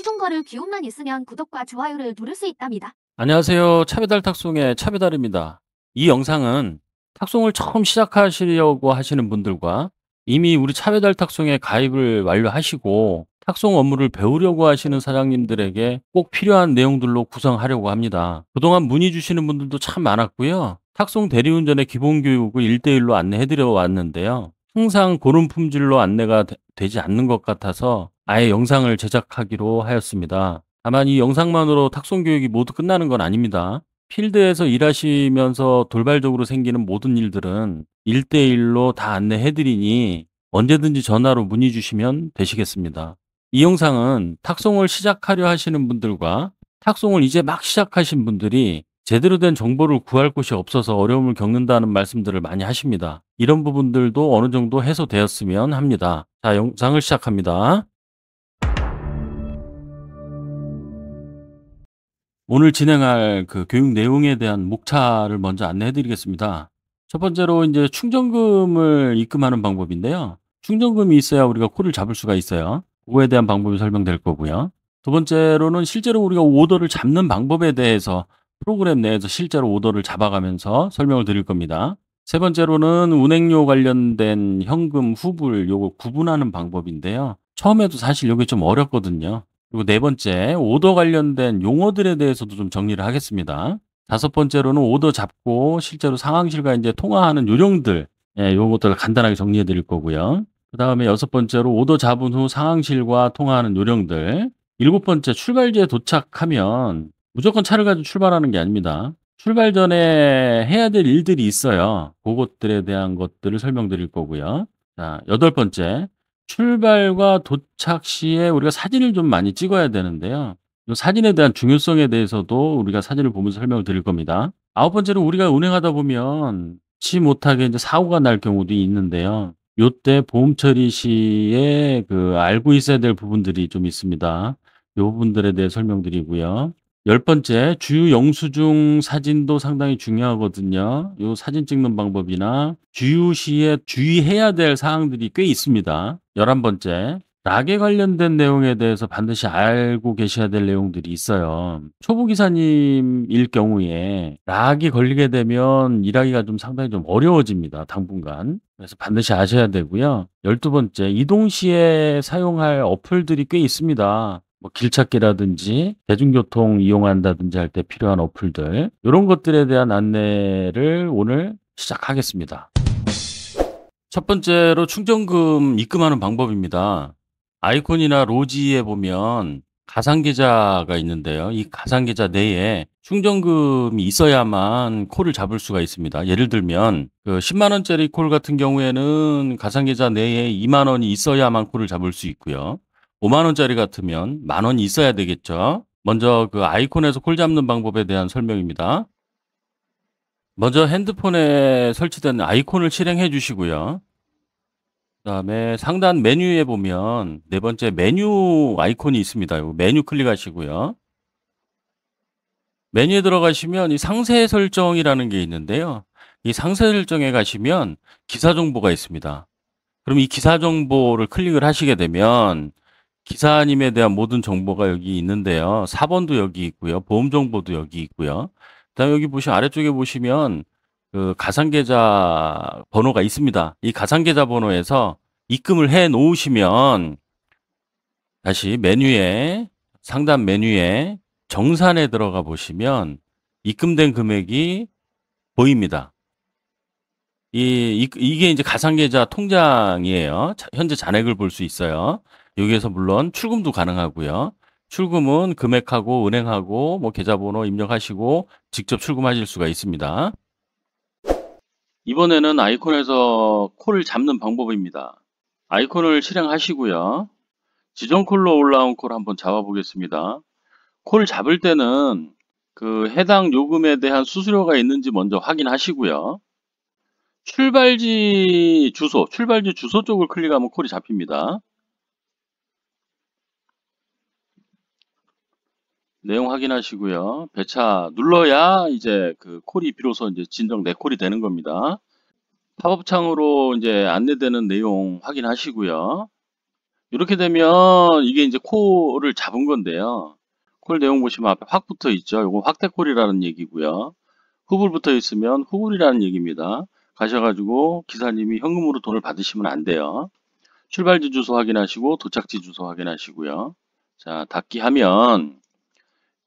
시종거를 기운만 있으면 구독과 좋아요를 누를 수 있답니다. 안녕하세요. 차배달 탁송의 차배달입니다. 이 영상은 탁송을 처음 시작하시려고 하시는 분들과 이미 우리 차배달 탁송에 가입을 완료하시고 탁송 업무를 배우려고 하시는 사장님들에게 꼭 필요한 내용들로 구성하려고 합니다. 그동안 문의 주시는 분들도 참 많았고요. 탁송 대리운전의 기본 교육을 1대1로 안내해드려 왔는데요. 항상 고른 품질로 안내가 되지 않는 것 같아서 아예 영상을 제작하기로 하였습니다. 다만 이 영상만으로 탁송 교육이 모두 끝나는 건 아닙니다. 필드에서 일하시면서 돌발적으로 생기는 모든 일들은 일대일로다 안내해드리니 언제든지 전화로 문의 주시면 되시겠습니다. 이 영상은 탁송을 시작하려 하시는 분들과 탁송을 이제 막 시작하신 분들이 제대로 된 정보를 구할 곳이 없어서 어려움을 겪는다는 말씀들을 많이 하십니다. 이런 부분들도 어느 정도 해소되었으면 합니다. 자, 영상을 시작합니다. 오늘 진행할 그 교육 내용에 대한 목차를 먼저 안내해 드리겠습니다. 첫 번째로 이제 충전금을 입금하는 방법인데요. 충전금이 있어야 우리가 코를 잡을 수가 있어요. 그거에 대한 방법이 설명될 거고요. 두 번째로는 실제로 우리가 오더를 잡는 방법에 대해서 프로그램 내에서 실제로 오더를 잡아가면서 설명을 드릴 겁니다. 세 번째로는 운행료 관련된 현금 후불 요거 구분하는 방법인데요. 처음에도 사실 이게 좀 어렵거든요. 그리고 네 번째, 오더 관련된 용어들에 대해서도 좀 정리를 하겠습니다. 다섯 번째로는 오더 잡고 실제로 상황실과 이제 통화하는 요령들, 예, 요것들을 간단하게 정리해 드릴 거고요. 그 다음에 여섯 번째로 오더 잡은 후 상황실과 통화하는 요령들. 일곱 번째, 출발지에 도착하면 무조건 차를 가지고 출발하는 게 아닙니다. 출발 전에 해야 될 일들이 있어요. 그것들에 대한 것들을 설명드릴 거고요. 자, 여덟 번째, 출발과 도착 시에 우리가 사진을 좀 많이 찍어야 되는데요. 이 사진에 대한 중요성에 대해서도 우리가 사진을 보면서 설명을 드릴 겁니다. 아홉 번째로 우리가 운행하다 보면 치 못하게 이제 사고가 날 경우도 있는데요. 요때 보험 처리 시에 그 알고 있어야 될 부분들이 좀 있습니다. 요 부분들에 대해 설명드리고요. 열 번째, 주요 영수증 사진도 상당히 중요하거든요. 요 사진 찍는 방법이나 주유 시에 주의해야 될 사항들이 꽤 있습니다. 열한 번째, 락에 관련된 내용에 대해서 반드시 알고 계셔야 될 내용들이 있어요. 초보 기사님일 경우에 락이 걸리게 되면 일하기가 좀 상당히 좀 어려워집니다. 당분간. 그래서 반드시 아셔야 되고요. 열두 번째, 이동 시에 사용할 어플들이 꽤 있습니다. 뭐 길찾기라든지 대중교통 이용한다든지 할 때 필요한 어플들 이런 것들에 대한 안내를 오늘 시작하겠습니다. 첫 번째로 충전금 입금하는 방법입니다. 아이콘이나 로지에 보면 가상계좌가 있는데요. 이 가상계좌 내에 충전금이 있어야만 콜을 잡을 수가 있습니다. 예를 들면 그 10만 원짜리 콜 같은 경우에는 가상계좌 내에 2만 원이 있어야만 콜을 잡을 수 있고요. 5만 원짜리 같으면 만원 있어야 되겠죠. 먼저 그 아이콘에서 콜 잡는 방법에 대한 설명입니다. 먼저 핸드폰에 설치된 아이콘을 실행해 주시고요. 그 다음에 상단 메뉴에 보면 네 번째 메뉴 아이콘이 있습니다. 메뉴 클릭하시고요. 메뉴에 들어가시면 이 상세 설정이라는 게 있는데요. 이 상세 설정에 가시면 기사 정보가 있습니다. 그럼 이 기사 정보를 클릭을 하시게 되면 기사님에 대한 모든 정보가 여기 있는데요. 4번도 여기 있고요. 보험 정보도 여기 있고요. 그다음에 여기 보시 아래쪽에 보시면 그 가상계좌 번호가 있습니다. 이 가상계좌 번호에서 입금을 해 놓으시면 다시 메뉴에 상단 메뉴에 정산에 들어가 보시면 입금된 금액이 보입니다. 이, 이, 게 이제 가상계좌 통장이에요. 자, 현재 잔액을 볼 수 있어요. 여기에서 물론 출금도 가능하고요. 출금은 금액하고 은행하고 뭐 계좌번호 입력하시고 직접 출금하실 수가 있습니다. 이번에는 아이콘에서 콜을 잡는 방법입니다. 아이콘을 실행하시고요. 지정 콜로 올라온 콜 한번 잡아보겠습니다. 콜 잡을 때는 그 해당 요금에 대한 수수료가 있는지 먼저 확인하시고요. 출발지 주소, 출발지 주소 쪽을 클릭하면 콜이 잡힙니다. 내용 확인하시고요. 배차 눌러야 이제 그 콜이 비로소 이제 진정 내 콜이 되는 겁니다. 팝업 창으로 이제 안내되는 내용 확인하시고요. 이렇게 되면 이게 이제 콜을 잡은 건데요. 콜 내용 보시면 앞에 확 붙어 있죠. 이거 확대 콜이라는 얘기고요. 후불 붙어 있으면 후불이라는 얘기입니다. 가셔가지고 기사님이 현금으로 돈을 받으시면 안 돼요. 출발지 주소 확인하시고 도착지 주소 확인하시고요. 자 닫기 하면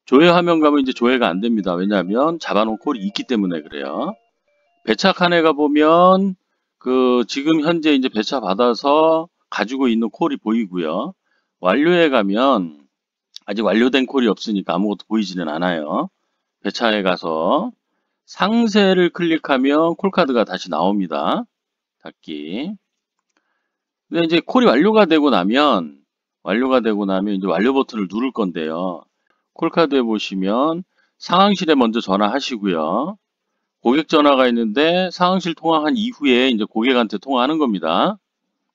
조회 화면 가면 이제 조회가 안 됩니다. 왜냐하면 잡아놓은 콜이 있기 때문에 그래요. 배차 칸에 가보면 그 지금 현재 이제 배차 받아서 가지고 있는 콜이 보이고요. 완료에 가면 아직 완료된 콜이 없으니까 아무것도 보이지는 않아요. 배차에 가서 상세를 클릭하면 콜카드가 다시 나옵니다. 닫기. 근데 이제 콜이 완료가 되고 나면 완료가 되고 나면 이제 완료 버튼을 누를 건데요. 콜카드에 보시면 상황실에 먼저 전화하시고요. 고객 전화가 있는데 상황실 통화한 이후에 이제 고객한테 통화하는 겁니다.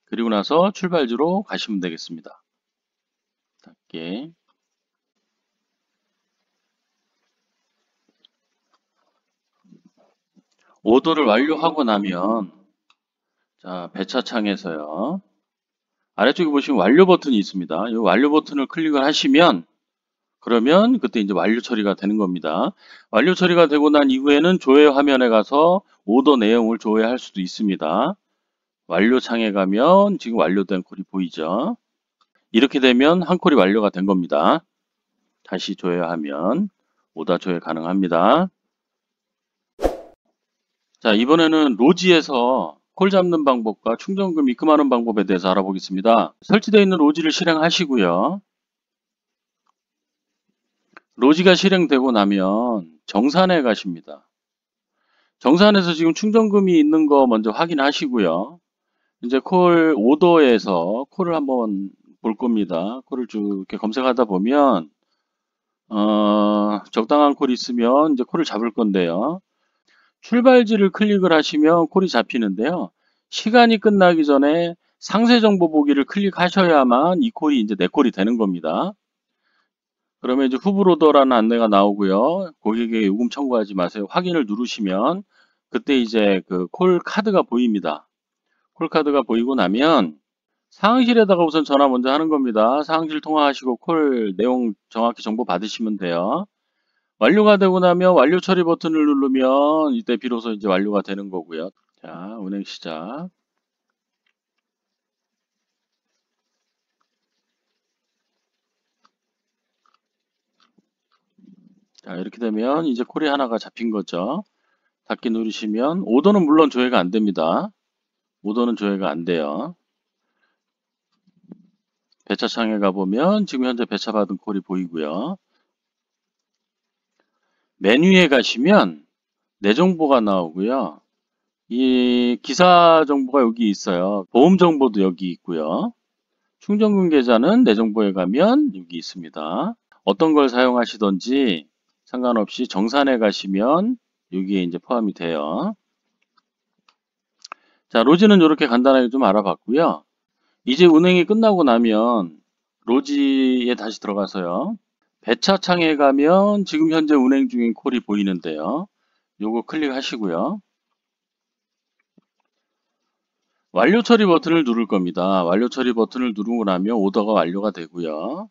그리고 나서 출발지로 가시면 되겠습니다. 닫게. 오더를 완료하고 나면 자 배차창에서요 아래쪽에 보시면 완료 버튼이 있습니다. 이 완료 버튼을 클릭을 하시면 그러면 그때 이제 완료 처리가 되는 겁니다. 완료 처리가 되고 난 이후에는 조회 화면에 가서 오더 내용을 조회할 수도 있습니다. 완료 창에 가면 지금 완료된 콜이 보이죠. 이렇게 되면 한 콜이 완료가 된 겁니다. 다시 조회하면 오다 조회 가능합니다. 자 이번에는 로지에서 콜 잡는 방법과 충전금 입금하는 방법에 대해서 알아보겠습니다. 설치되어 있는 로지를 실행하시고요. 로지가 실행되고 나면 정산에 가십니다. 정산에서 지금 충전금이 있는 거 먼저 확인하시고요. 이제 콜 오더에서 콜을 한번 볼 겁니다. 콜을 쭉 이렇게 검색하다 보면 어, 적당한 콜이 있으면 이제 콜을 잡을 건데요. 출발지를 클릭을 하시면 콜이 잡히는데요. 시간이 끝나기 전에 상세 정보 보기를 클릭하셔야만 이 콜이 이제 내 콜이 되는 겁니다. 그러면 이제 후브로더라는 안내가 나오고요. 고객에게 요금 청구하지 마세요. 확인을 누르시면 그때 이제 그 콜 카드가 보입니다. 콜 카드가 보이고 나면 상황실에다가 우선 전화 먼저 하는 겁니다. 상황실 통화하시고 콜 내용 정확히 정보 받으시면 돼요. 완료가 되고 나면 완료 처리 버튼을 누르면 이때 비로소 이제 완료가 되는 거고요. 자, 운행 시작. 자 이렇게 되면 이제 콜이 하나가 잡힌 거죠. 닫기 누르시면 오더는 물론 조회가 안 됩니다. 오더는 조회가 안 돼요. 배차 창에 가보면 지금 현재 배차 받은 콜이 보이고요. 메뉴에 가시면 내 네 정보가 나오고요. 이 기사 정보가 여기 있어요. 보험 정보도 여기 있고요. 충전금 계좌는 내 네 정보에 가면 여기 있습니다. 어떤 걸 사용하시던지 상관없이 정산에 가시면 여기에 이제 포함이 돼요. 자, 로지는 이렇게 간단하게 좀 알아봤고요. 이제 운행이 끝나고 나면 로지에 다시 들어가서요. 배차 창에 가면 지금 현재 운행 중인 콜이 보이는데요. 요거 클릭하시고요. 완료 처리 버튼을 누를 겁니다. 완료 처리 버튼을 누르고 나면 오더가 완료가 되고요.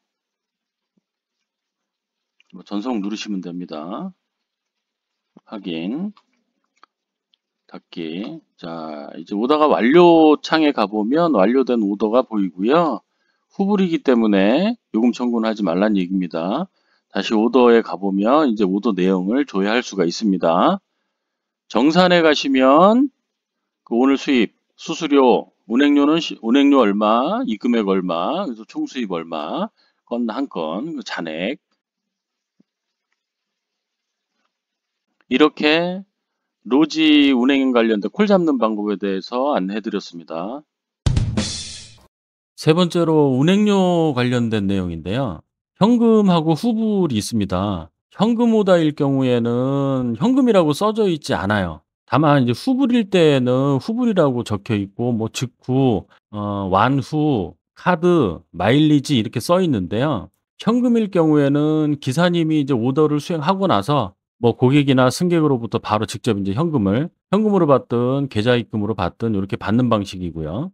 뭐 전송 누르시면 됩니다. 확인 닫기 자 이제 오더가 완료 창에 가보면 완료된 오더가 보이고요. 후불이기 때문에 요금 청구는 하지 말란 얘기입니다. 다시 오더에 가보면 이제 오더 내용을 조회할 수가 있습니다. 정산에 가시면 그 오늘 수입, 수수료, 운행료는 운행료 얼마, 입금액 얼마, 그래서 총수입 얼마, 건 한 건, 그 잔액, 이렇게 로지 운행 관련된 콜 잡는 방법에 대해서 안내해 드렸습니다. 세 번째로 운행료 관련된 내용인데요. 현금하고 후불이 있습니다. 현금 오다일 경우에는 현금이라고 써져 있지 않아요. 다만 이제 후불일 때는 에 후불이라고 적혀 있고 뭐 직후, 어, 완후, 카드, 마일리지 이렇게 써 있는데요. 현금일 경우에는 기사님이 이제 오더를 수행하고 나서 뭐 고객이나 승객으로부터 바로 직접 이제 현금을 현금으로 받든 계좌 입금으로 받든 이렇게 받는 방식이고요.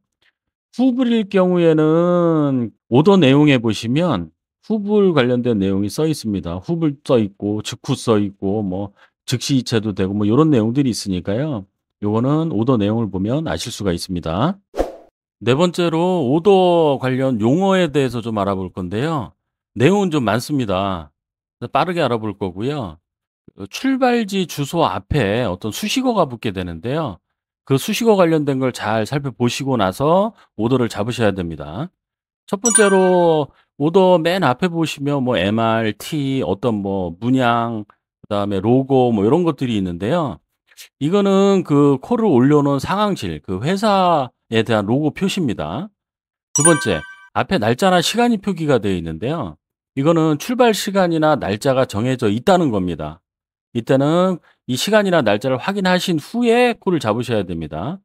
후불일 경우에는 오더 내용에 보시면 후불 관련된 내용이 써 있습니다. 후불 써 있고 직후 써 있고 뭐 즉시 이체도 되고 뭐 이런 내용들이 있으니까요. 요거는 오더 내용을 보면 아실 수가 있습니다. 네 번째로 오더 관련 용어에 대해서 좀 알아볼 건데요. 내용은 좀 많습니다. 빠르게 알아볼 거고요. 어, 출발지 주소 앞에 어떤 수식어가 붙게 되는데요. 그 수식어 관련된 걸 잘 살펴보시고 나서 오더를 잡으셔야 됩니다. 첫 번째로 오더 맨 앞에 보시면 뭐 MRT 어떤 뭐 문양 그다음에 로고 뭐 이런 것들이 있는데요. 이거는 그 코를 올려놓은 상황실 그 회사에 대한 로고 표시입니다. 두 번째 앞에 날짜나 시간이 표기가 되어 있는데요. 이거는 출발 시간이나 날짜가 정해져 있다는 겁니다. 이때는 이 시간이나 날짜를 확인하신 후에 콜을 잡으셔야 됩니다.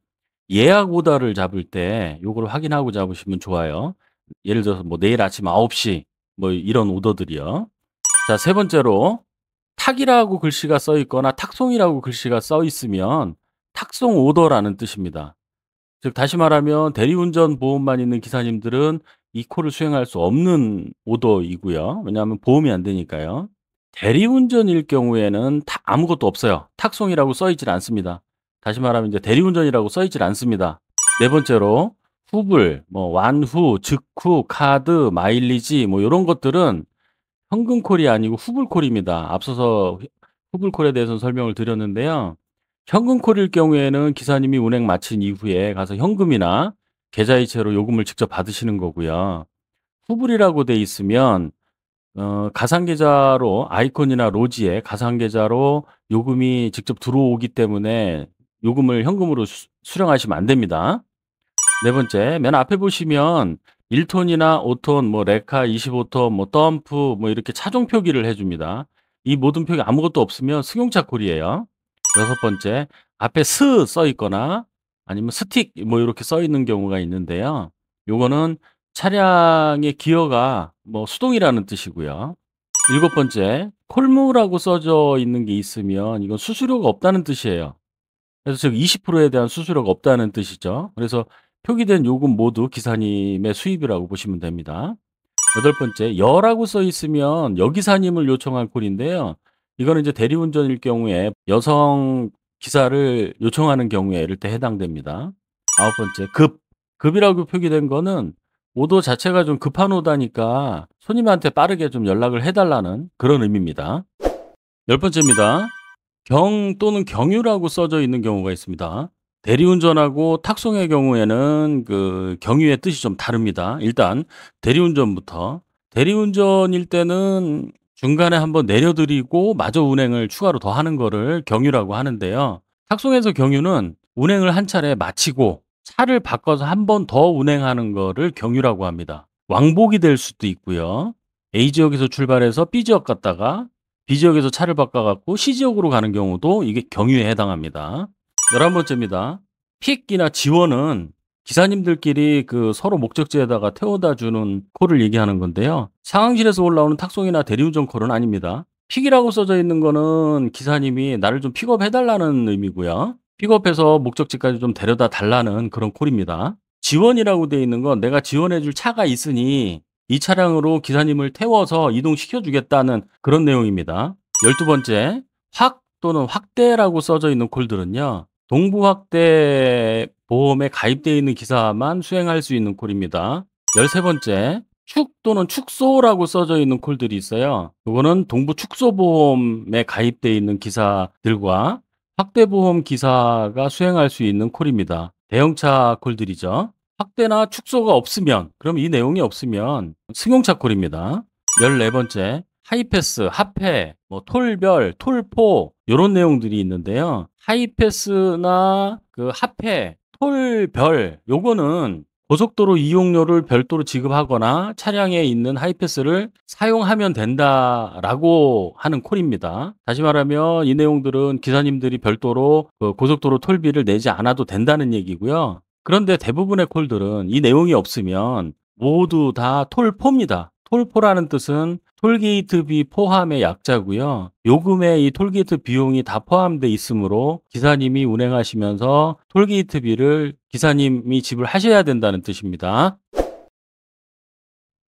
예약 오더를 잡을 때 요걸 확인하고 잡으시면 좋아요. 예를 들어서 뭐 내일 아침 9시 뭐 이런 오더들이요. 자, 세 번째로 탁이라고 글씨가 써 있거나 탁송이라고 글씨가 써 있으면 탁송 오더라는 뜻입니다. 즉 다시 말하면 대리운전 보험만 있는 기사님들은 이 콜을 수행할 수 없는 오더이고요. 왜냐하면 보험이 안 되니까요. 대리운전일 경우에는 타, 아무것도 없어요. 탁송이라고 써있질 않습니다. 다시 말하면 이제 대리운전이라고 써있질 않습니다. 네 번째로 후불, 뭐 완후, 즉후, 카드, 마일리지 뭐 이런 것들은 현금콜이 아니고 후불콜입니다. 앞서서 후불콜에 대해서는 설명을 드렸는데요. 현금콜일 경우에는 기사님이 운행 마친 이후에 가서 현금이나 계좌이체로 요금을 직접 받으시는 거고요. 후불이라고 돼 있으면 어, 가상계좌로 아이콘이나 로지에 가상계좌로 요금이 직접 들어오기 때문에 요금을 현금으로 수, 수령하시면 안 됩니다. 네 번째, 맨 앞에 보시면 1톤이나 5톤, 뭐 레카 25톤, 뭐 덤프 뭐 이렇게 차종 표기를 해줍니다. 이 모든 표기 아무것도 없으면 승용차 콜이에요. 여섯 번째, 앞에 스 써 있거나 아니면 스틱 뭐 이렇게 써 있는 경우가 있는데요. 요거는 차량의 기어가 뭐 수동이라는 뜻이고요. 일곱 번째, 콜무라고 써져 있는 게 있으면 이건 수수료가 없다는 뜻이에요. 그래서 즉 20%에 대한 수수료가 없다는 뜻이죠. 그래서 표기된 요금 모두 기사님의 수입이라고 보시면 됩니다. 여덟 번째, 여라고 써 있으면 여기사님을 요청한 콜인데요. 이거는 이제 대리운전일 경우에 여성 기사를 요청하는 경우에 이럴 때 해당됩니다. 아홉 번째, 급. 급이라고 표기된 거는 오더 자체가 좀 급한 오다니까 손님한테 빠르게 좀 연락을 해달라는 그런 의미입니다. 열 번째입니다. 경 또는 경유라고 써져 있는 경우가 있습니다. 대리운전하고 탁송의 경우에는 그 경유의 뜻이 좀 다릅니다. 일단 대리운전부터 대리운전일 때는 중간에 한번 내려드리고 마저 운행을 추가로 더 하는 거를 경유라고 하는데요. 탁송에서 경유는 운행을 한 차례 마치고 차를 바꿔서 한 번 더 운행하는 거를 경유라고 합니다. 왕복이 될 수도 있고요. A 지역에서 출발해서 B 지역 갔다가 B 지역에서 차를 바꿔갖고 C 지역으로 가는 경우도 이게 경유에 해당합니다. 열한 번째입니다. 픽이나 지원은 기사님들끼리 그 서로 목적지에다가 태워다 주는 콜을 얘기하는 건데요. 상황실에서 올라오는 탁송이나 대리운전 콜은 아닙니다. 픽이라고 써져 있는 거는 기사님이 나를 좀 픽업해달라는 의미고요. 픽업해서 목적지까지 좀 데려다 달라는 그런 콜입니다. 지원이라고 되어 있는 건 내가 지원해 줄 차가 있으니 이 차량으로 기사님을 태워서 이동시켜 주겠다는 그런 내용입니다. 열두 번째 확 또는 확대라고 써져 있는 콜들은요. 동부확대 보험에 가입되어 있는 기사만 수행할 수 있는 콜입니다. 열세 번째 축 또는 축소라고 써져 있는 콜들이 있어요. 이거는 동부 축소보험에 가입되어 있는 기사들과 확대보험 기사가 수행할 수 있는 콜입니다. 대형차 콜들이죠. 확대나 축소가 없으면, 그럼 이 내용이 없으면 승용차 콜입니다. 14번째, 하이패스, 하패, 뭐 톨별, 톨포 이런 내용들이 있는데요. 하이패스나 그 하패, 톨별 요거는 고속도로 이용료를 별도로 지급하거나 차량에 있는 하이패스를 사용하면 된다라고 하는 콜입니다. 다시 말하면 이 내용들은 기사님들이 별도로 그 고속도로 톨비를 내지 않아도 된다는 얘기고요. 그런데 대부분의 콜들은 이 내용이 없으면 모두 다 톨포입니다. 톨포라는 뜻은 톨게이트비 포함의 약자고요. 요금에 이 톨게이트 비용이 다포함되어 있으므로 기사님이 운행하시면서 톨게이트비를 기사님이 지불하셔야 된다는 뜻입니다.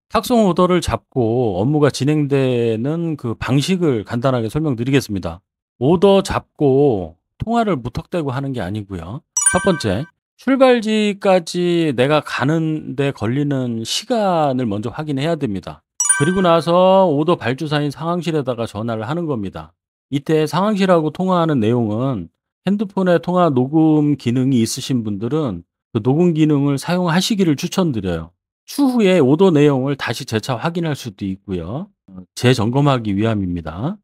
탁송 오더를 잡고 업무가 진행되는 그 방식을 간단하게 설명드리겠습니다. 오더 잡고 통화를 무턱대고 하는 게 아니고요. 첫 번째, 출발지까지 내가 가는데 걸리는 시간을 먼저 확인해야 됩니다. 그리고 나서 오더 발주사인 상황실에다가 전화를 하는 겁니다. 이때 상황실하고 통화하는 내용은 핸드폰에 통화 녹음 기능이 있으신 분들은 그 녹음 기능을 사용하시기를 추천드려요. 추후에 오더 내용을 다시 재차 확인할 수도 있고요. 재점검하기 위함입니다.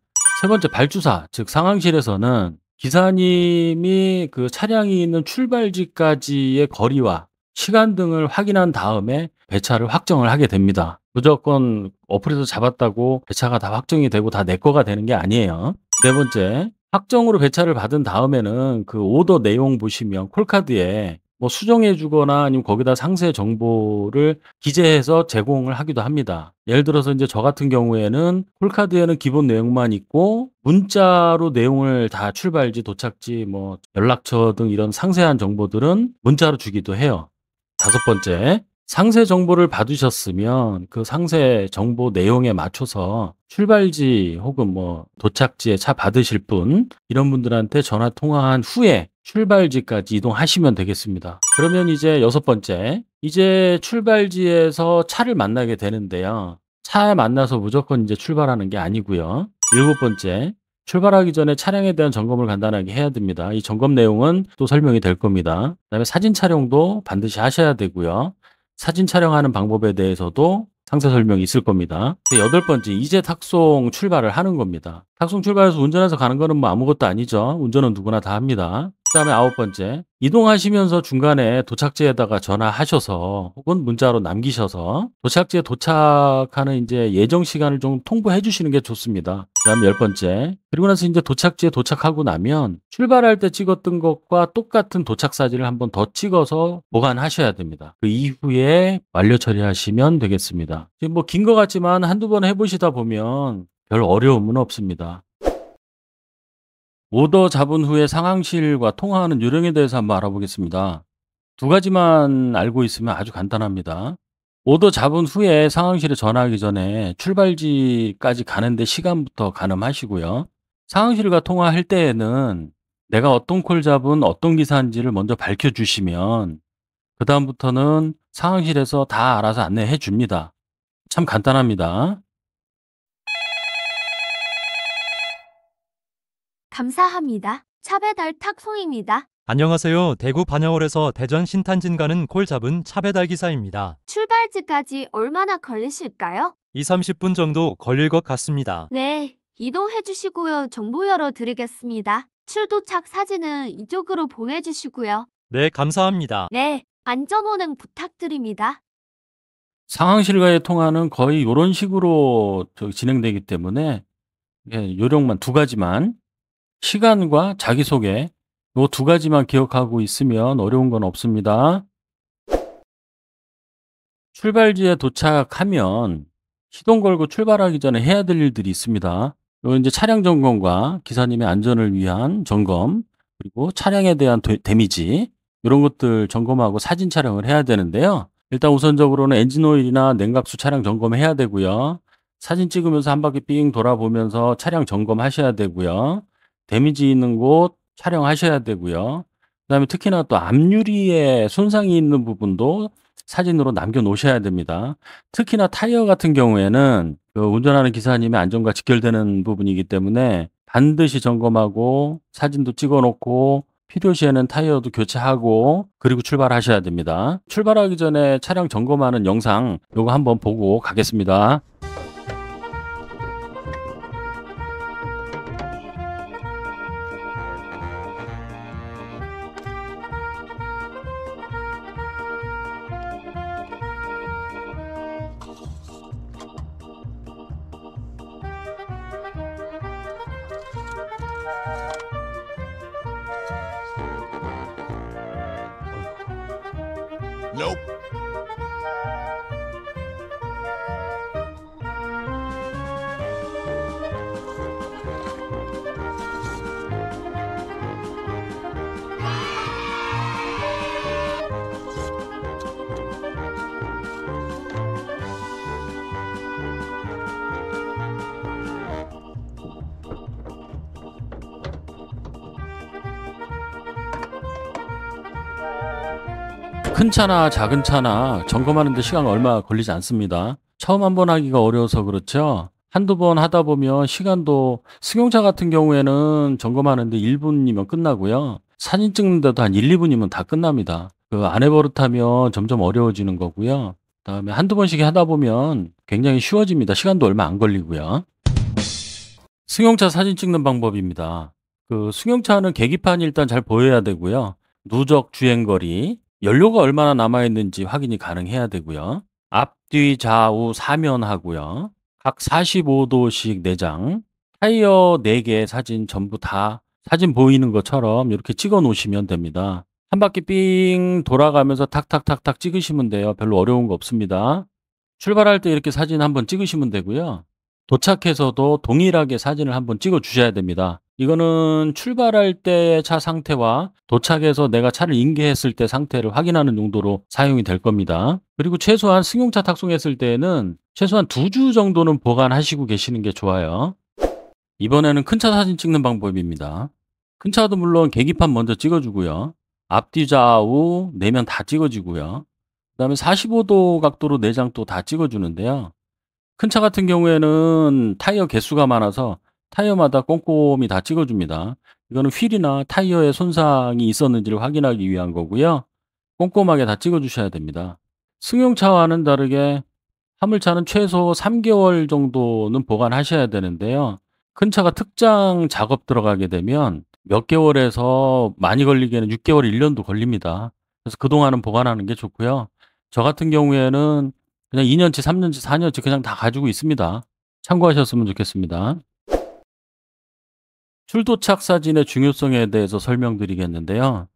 세 번째 발주사, 즉 상황실에서는 기사님이 그 차량이 있는 출발지까지의 거리와 시간 등을 확인한 다음에 배차를 확정을 하게 됩니다. 무조건 어플에서 잡았다고 배차가 다 확정이 되고 다 내 거가 되는 게 아니에요. 네 번째, 확정으로 배차를 받은 다음에는 그 오더 내용 보시면 콜카드에 뭐 수정해 주거나 아니면 거기다 상세 정보를 기재해서 제공을 하기도 합니다. 예를 들어서 이제 저 같은 경우에는 콜카드에는 기본 내용만 있고 문자로 내용을 다 출발지, 도착지, 뭐 연락처 등 이런 상세한 정보들은 문자로 주기도 해요. 다섯 번째, 상세 정보를 받으셨으면 그 상세 정보 내용에 맞춰서 출발지 혹은 뭐 도착지에 차 받으실 분 이런 분들한테 전화 통화한 후에 출발지까지 이동하시면 되겠습니다. 그러면 이제 여섯 번째 이제 출발지에서 차를 만나게 되는데요. 차에 만나서 무조건 이제 출발하는 게 아니고요. 일곱 번째 출발하기 전에 차량에 대한 점검을 간단하게 해야 됩니다. 이 점검 내용은 또 설명이 될 겁니다. 그다음에 사진 촬영도 반드시 하셔야 되고요. 사진 촬영하는 방법에 대해서도 상세 설명이 있을 겁니다. 그 여덟 번째, 이제 탁송 출발을 하는 겁니다. 탁송 출발해서 운전해서 가는 거는 뭐 아무것도 아니죠. 운전은 누구나 다 합니다. 다음에 아홉 번째 이동하시면서 중간에 도착지에다가 전화하셔서 혹은 문자로 남기셔서 도착지에 도착하는 이제 예정 시간을 좀 통보해 주시는 게 좋습니다. 그다음 열 번째 그리고 나서 이제 도착지에 도착하고 나면 출발할 때 찍었던 것과 똑같은 도착 사진을 한번 더 찍어서 보관하셔야 됩니다. 그 이후에 완료 처리하시면 되겠습니다. 지금 뭐긴 것 같지만 한두 번 해보시다 보면 별 어려움은 없습니다. 오더 잡은 후에 상황실과 통화하는 요령에 대해서 한번 알아보겠습니다. 두 가지만 알고 있으면 아주 간단합니다. 오더 잡은 후에 상황실에 전화하기 전에 출발지까지 가는데 시간부터 가늠하시고요. 상황실과 통화할 때에는 내가 어떤 콜 잡은 어떤 기사인지를 먼저 밝혀주시면 그 다음부터는 상황실에서 다 알아서 안내해 줍니다. 참 간단합니다. 감사합니다. 차배달 탁송입니다. 안녕하세요. 대구 반야월에서 대전 신탄진 가는 콜 잡은 차배달 기사입니다. 출발지까지 얼마나 걸리실까요? 2, 0 30분 정도 걸릴 것 같습니다. 네, 이동해 주시고요. 정보 열어드리겠습니다. 출도착 사진은 이쪽으로 보내주시고요. 네, 감사합니다. 네, 안전운행 부탁드립니다. 상황실과의 통화는 거의 이런 식으로 진행되기 때문에 예, 요령만 두 가지만 시간과 자기소개 이 두 가지만 기억하고 있으면 어려운 건 없습니다. 출발지에 도착하면 시동 걸고 출발하기 전에 해야 될 일들이 있습니다. 요 이제 차량 점검과 기사님의 안전을 위한 점검 그리고 차량에 대한 데, 미지 이런 것들 점검하고 사진 촬영을 해야 되는데요. 일단 우선적으로는 엔진오일이나 냉각수 차량 점검해야 되고요. 사진 찍으면서 한 바퀴 삥 돌아보면서 차량 점검하셔야 되고요. 데미지 있는 곳 촬영하셔야 되고요. 그다음에 특히나 또 앞유리에 손상이 있는 부분도 사진으로 남겨 놓으셔야 됩니다. 특히나 타이어 같은 경우에는 그 운전하는 기사님의 안전과 직결되는 부분이기 때문에 반드시 점검하고 사진도 찍어 놓고 필요시에는 타이어도 교체하고 그리고 출발하셔야 됩니다. 출발하기 전에 차량 점검하는 영상 이거 한번 보고 가겠습니다. Nope. 큰 차나 작은 차나 점검하는데 시간 얼마 걸리지 않습니다. 처음 한 번 하기가 어려워서 그렇죠. 한두 번 하다 보면 시간도 승용차 같은 경우에는 점검하는데 1분이면 끝나고요. 사진 찍는데도 한 1, 2분이면 다 끝납니다. 그안에 버릇하면 점점 어려워지는 거고요. 다음에 한두 번씩 하다 보면 굉장히 쉬워집니다. 시간도 얼마 안 걸리고요. 승용차 사진 찍는 방법입니다. 그 승용차는 계기판이 일단 잘 보여야 되고요. 누적 주행거리, 연료가 얼마나 남아있는지 확인이 가능해야 되고요. 앞뒤 좌우 사면하고요. 각 45도씩 내장 타이어 4개 사진 전부 다 사진 보이는 것처럼 이렇게 찍어 놓으시면 됩니다. 한 바퀴 삥 돌아가면서 탁탁탁탁 찍으시면 돼요. 별로 어려운 거 없습니다. 출발할 때 이렇게 사진 한번 찍으시면 되고요. 도착해서도 동일하게 사진을 한번 찍어 주셔야 됩니다. 이거는 출발할 때의 차 상태와 도착해서 내가 차를 인계했을 때 상태를 확인하는 용도로 사용이 될 겁니다. 그리고 최소한 승용차 탁송했을 때에는 최소한 두 주 정도는 보관하시고 계시는 게 좋아요. 이번에는 큰 차 사진 찍는 방법입니다. 큰 차도 물론 계기판 먼저 찍어주고요. 앞뒤 좌우 내면 다 찍어지고요. 그 다음에 45도 각도로 내장 도다 찍어주는데요. 큰 차 같은 경우에는 타이어 개수가 많아서 타이어마다 꼼꼼히 다 찍어줍니다. 이거는 휠이나 타이어에 손상이 있었는지를 확인하기 위한 거고요. 꼼꼼하게 다 찍어주셔야 됩니다. 승용차와는 다르게 화물차는 최소 3개월 정도는 보관하셔야 되는데요. 큰 차가 특장 작업 들어가게 되면 몇 개월에서 많이 걸리기에는 6개월, 1년도 걸립니다. 그래서 그동안은 보관하는 게 좋고요. 저 같은 경우에는 그냥 2년치, 3년치, 4년치 그냥 다 가지고 있습니다. 참고하셨으면 좋겠습니다. 출도착 사진의 중요성에 대해서 설명드리겠는데요.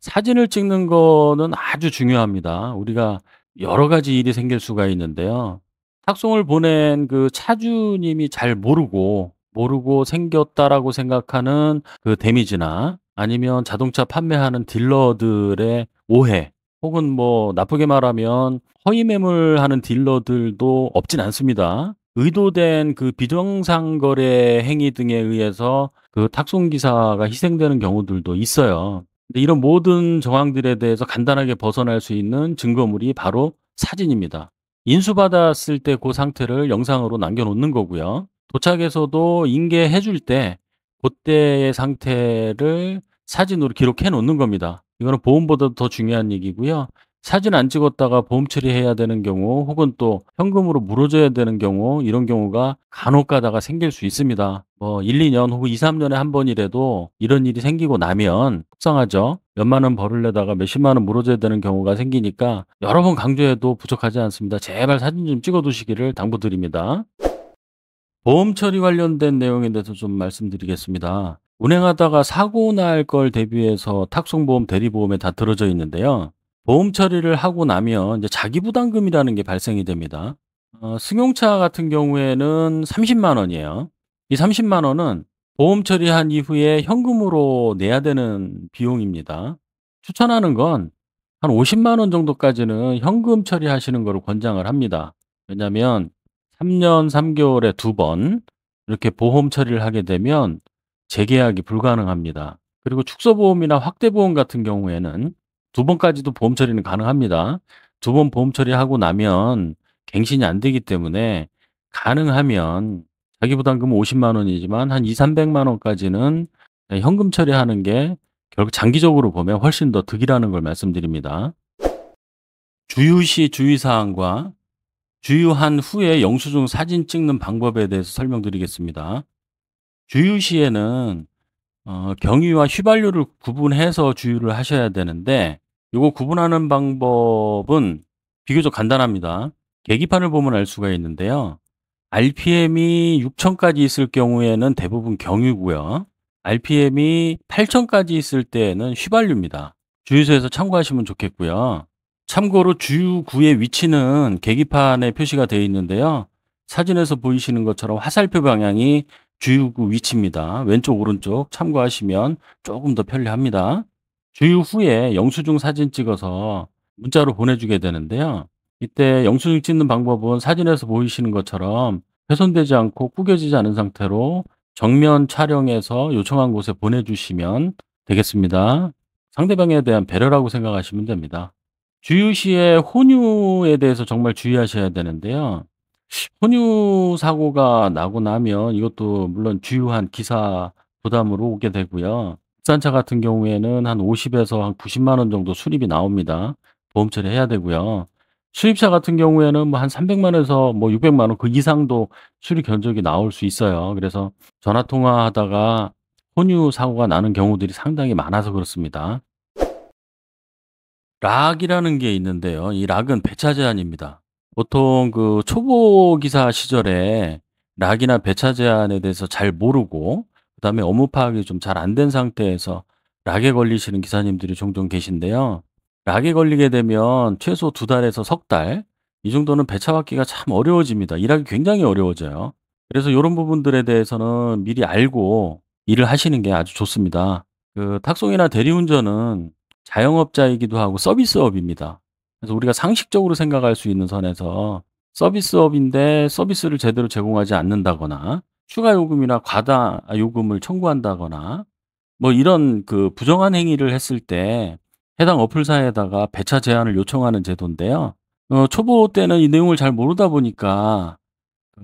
사진을 찍는 거는 아주 중요합니다. 우리가 여러 가지 일이 생길 수가 있는데요. 탁송을 보낸 그 차주님이 잘 모르고 모르고 생겼다라고 생각하는 그 데미지나 아니면 자동차 판매하는 딜러들의 오해 혹은 뭐 나쁘게 말하면 허위 매물하는 딜러들도 없진 않습니다. 의도된 그 비정상 거래 행위 등에 의해서 그 탁송 기사가 희생되는 경우들도 있어요. 이런 모든 정황들에 대해서 간단하게 벗어날 수 있는 증거물이 바로 사진입니다. 인수받았을 때 그 상태를 영상으로 남겨놓는 거고요. 도착에서도 인계해 줄 때 그때의 상태를 사진으로 기록해 놓는 겁니다. 이거는 보험보다 더 중요한 얘기고요. 사진 안 찍었다가 보험 처리해야 되는 경우 혹은 또 현금으로 물어줘야 되는 경우 이런 경우가 간혹 가다가 생길 수 있습니다. 뭐 1, 2년 혹은 2, 3년에 한 번이라도 이런 일이 생기고 나면 속상하죠. 몇만 원 벌을 내다가 몇십만 원 물어줘야 되는 경우가 생기니까 여러 번 강조해도 부족하지 않습니다. 제발 사진 좀 찍어두시기를 당부드립니다. 보험 처리 관련된 내용에 대해서 좀 말씀드리겠습니다. 운행하다가 사고 날 걸 대비해서 탁송보험, 대리보험에 다 들어져 있는데요. 보험 처리를 하고 나면 이제 자기 부담금이라는 게 발생이 됩니다. 어, 승용차 같은 경우에는 30만 원이에요. 이 30만 원은 보험 처리한 이후에 현금으로 내야 되는 비용입니다. 추천하는 건 한 50만 원 정도까지는 현금 처리하시는 것을 권장을 합니다. 왜냐하면 3년 3개월에 두 번 이렇게 보험 처리를 하게 되면 재계약이 불가능합니다. 그리고 축소보험이나 확대보험 같은 경우에는 두 번까지도 보험 처리는 가능합니다. 두 번 보험 처리하고 나면 갱신이 안 되기 때문에 가능하면 자기부담금 50만 원이지만 한 2, 300만 원까지는 현금 처리하는 게 결국 장기적으로 보면 훨씬 더 득이라는 걸 말씀드립니다. 주유시 주의사항과 주유한 후에 영수증 사진 찍는 방법에 대해서 설명드리겠습니다. 주유시에는 어, 경유와 휘발유를 구분해서 주유를 하셔야 되는데 이거 구분하는 방법은 비교적 간단합니다. 계기판을 보면 알 수가 있는데요. RPM이 6천까지 있을 경우에는 대부분 경유고요. RPM이 8천까지 있을 때에는 휘발유입니다. 주유소에서 참고하시면 좋겠고요. 참고로 주유구의 위치는 계기판에 표시가 되어 있는데요. 사진에서 보이시는 것처럼 화살표 방향이 주유구 위치입니다. 왼쪽 오른쪽 참고하시면 조금 더 편리합니다. 주유 후에 영수증 사진 찍어서 문자로 보내주게 되는데요. 이때 영수증 찍는 방법은 사진에서 보이시는 것처럼 훼손되지 않고 구겨지지 않은 상태로 정면 촬영해서 요청한 곳에 보내주시면 되겠습니다. 상대방에 대한 배려라고 생각하시면 됩니다. 주유 시에 혼유에 대해서 정말 주의하셔야 되는데요. 혼유 사고가 나고 나면 이것도 물론 주유한 기사 부담으로 오게 되고요. 국산차 같은 경우에는 한 50에서 한 90만 원 정도 수리비 나옵니다. 보험 처리해야 되고요. 수입차 같은 경우에는 뭐 한 300만 원에서 뭐 600만 뭐 원그 이상도 수리 견적이 나올 수 있어요. 그래서 전화 통화하다가 혼유 사고가 나는 경우들이 상당히 많아서 그렇습니다. 락이라는 게 있는데요. 이 락은 배차 제한입니다. 보통 그 초보 기사 시절에 락이나 배차 제한에 대해서 잘 모르고 그다음에 업무 파악이 좀 잘 안 된 상태에서 락에 걸리시는 기사님들이 종종 계신데요. 락에 걸리게 되면 최소 두 달에서 석 달, 이 정도는 배차받기가 참 어려워집니다. 일하기 굉장히 어려워져요. 그래서 이런 부분들에 대해서는 미리 알고 일을 하시는 게 아주 좋습니다. 그 탁송이나 대리운전은 자영업자이기도 하고 서비스업입니다. 그래서 우리가 상식적으로 생각할 수 있는 선에서 서비스업인데 서비스를 제대로 제공하지 않는다거나 추가 요금이나 과다 요금을 청구한다거나 뭐 이런 그 부정한 행위를 했을 때 해당 어플사에다가 배차 제한을 요청하는 제도인데요. 어, 초보 때는 이 내용을 잘 모르다 보니까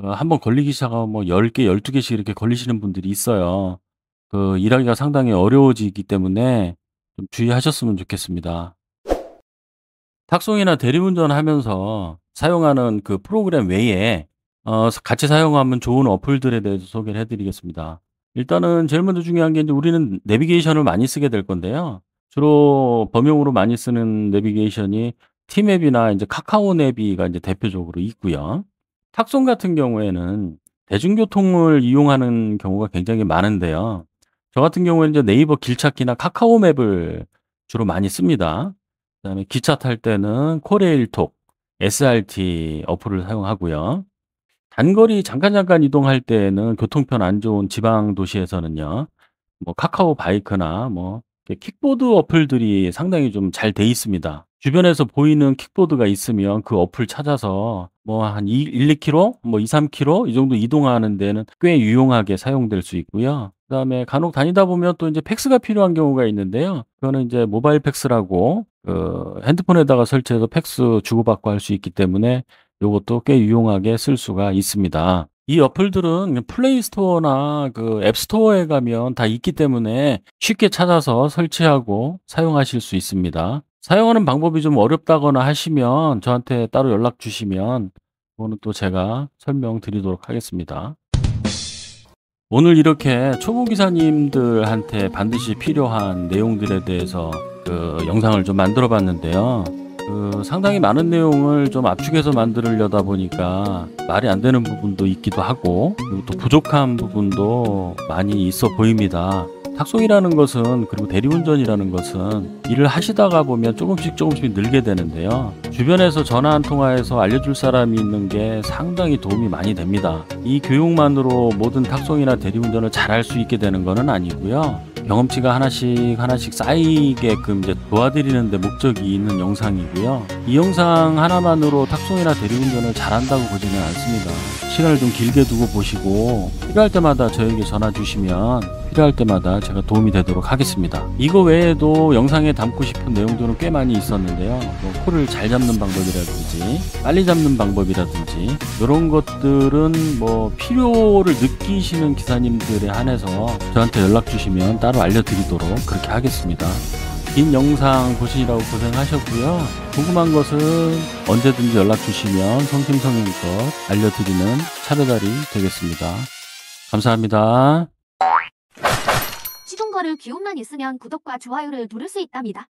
어, 한번 걸리기 시작하면 뭐 10개, 12개씩 이렇게 걸리시는 분들이 있어요. 그 일하기가 상당히 어려워지기 때문에 좀 주의하셨으면 좋겠습니다. 탁송이나 대리운전 하면서 사용하는 그 프로그램 외에 어, 같이 사용하면 좋은 어플들에 대해서 소개를 해드리겠습니다. 일단은 제일 먼저 중요한 게 이제 우리는 내비게이션을 많이 쓰게 될 건데요. 주로 범용으로 많이 쓰는 내비게이션이 티맵이나 이제 카카오 내비가 이제 대표적으로 있고요. 탁송 같은 경우에는 대중교통을 이용하는 경우가 굉장히 많은데요. 저 같은 경우에는 이제 네이버 길찾기나 카카오 맵을 주로 많이 씁니다. 그다음에 기차 탈 때는 코레일톡, SRT 어플을 사용하고요. 단거리 잠깐 잠깐 이동할 때에는 교통편 안 좋은 지방 도시에서는요. 뭐 카카오 바이크나 뭐 킥보드 어플들이 상당히 좀 잘 돼 있습니다. 주변에서 보이는 킥보드가 있으면 그 어플 찾아서 뭐 한 1, 2km, 뭐 2, 3km 뭐 이 정도 이동하는 데는 꽤 유용하게 사용될 수 있고요. 그다음에 간혹 다니다 보면 또 이제 팩스가 필요한 경우가 있는데요. 그거는 이제 모바일 팩스라고 그 핸드폰에다가 설치해서 팩스 주고받고 할 수 있기 때문에 이것도 꽤 유용하게 쓸 수가 있습니다. 이 어플들은 플레이스토어나 그 앱스토어에 가면 다 있기 때문에 쉽게 찾아서 설치하고 사용하실 수 있습니다. 사용하는 방법이 좀 어렵다거나 하시면 저한테 따로 연락 주시면 그거는 또 제가 설명드리도록 하겠습니다. 오늘 이렇게 초보 기사님들한테 반드시 필요한 내용들에 대해서 그 영상을 좀 만들어 봤는데요. 그 상당히 많은 내용을 좀 압축해서 만들려다 보니까 말이 안 되는 부분도 있기도 하고 그리고 또 부족한 부분도 많이 있어 보입니다. 탁송이라는 것은 그리고 대리운전이라는 것은 일을 하시다가 보면 조금씩 조금씩 늘게 되는데요. 주변에서 전화 한통화해서 알려줄 사람이 있는 게 상당히 도움이 많이 됩니다. 이 교육만으로 모든 탁송이나 대리운전을 잘 할 수 있게 되는 것은 아니고요. 경험치가 하나씩 하나씩 쌓이게끔 이제 도와드리는데 목적이 있는 영상이고요. 이 영상 하나만으로 탁송이나 대리운전을 잘한다고 보지는 않습니다. 시간을 좀 길게 두고 보시고 필요할 때마다 저에게 전화 주시면 투표할 때마다 제가 도움이 되도록 하겠습니다. 이거 외에도 영상에 담고 싶은 내용들은 꽤 많이 있었는데요. 뭐 코를 잘 잡는 방법이라든지 빨리 잡는 방법이라든지 이런 것들은 뭐 필요를 느끼시는 기사님들에 한해서 저한테 연락 주시면 따로 알려드리도록 그렇게 하겠습니다. 긴 영상 보시느라고 고생하셨고요. 궁금한 것은 언제든지 연락 주시면 성심성의껏 알려드리는 차배달이 되겠습니다. 감사합니다. 시중거를 기운만 있으면 구독과 좋아요를 누를 수 있답니다.